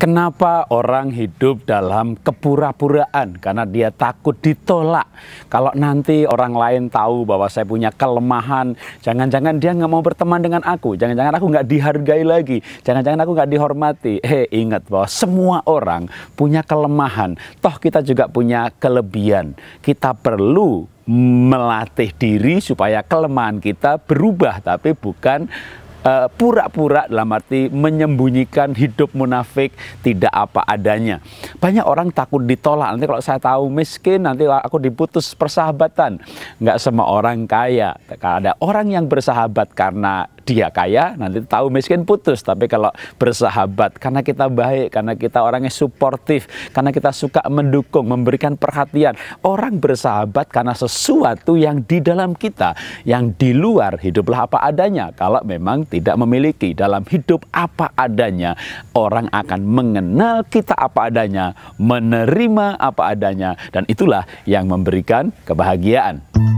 Kenapa orang hidup dalam kepura-puraan? Karena dia takut ditolak. Kalau nanti orang lain tahu bahwa saya punya kelemahan, jangan-jangan dia nggak mau berteman dengan aku, jangan-jangan aku nggak dihargai lagi, jangan-jangan aku nggak dihormati. Eh, hey, ingat bahwa semua orang punya kelemahan. Toh kita juga punya kelebihan. Kita perlu melatih diri supaya kelemahan kita berubah, tapi bukan Eh, pura-pura uh, dalam arti menyembunyikan hidup munafik tidak apa adanya. Banyak orang takut ditolak. Nanti kalau saya tahu miskin, nanti aku diputus persahabatan. Nggak semua orang kaya. kalau Ada orang yang bersahabat karena dia kaya, nanti tahu miskin putus. Tapi kalau bersahabat, karena kita baik, karena kita orangnya suportif, karena kita suka mendukung, memberikan perhatian. Orang bersahabat karena sesuatu yang di dalam kita, yang di luar hiduplah apa adanya. Kalau memang tidak memiliki dalam hidup apa adanya, orang akan mengenal kita apa adanya menerima apa adanya dan itulah yang memberikan kebahagiaan.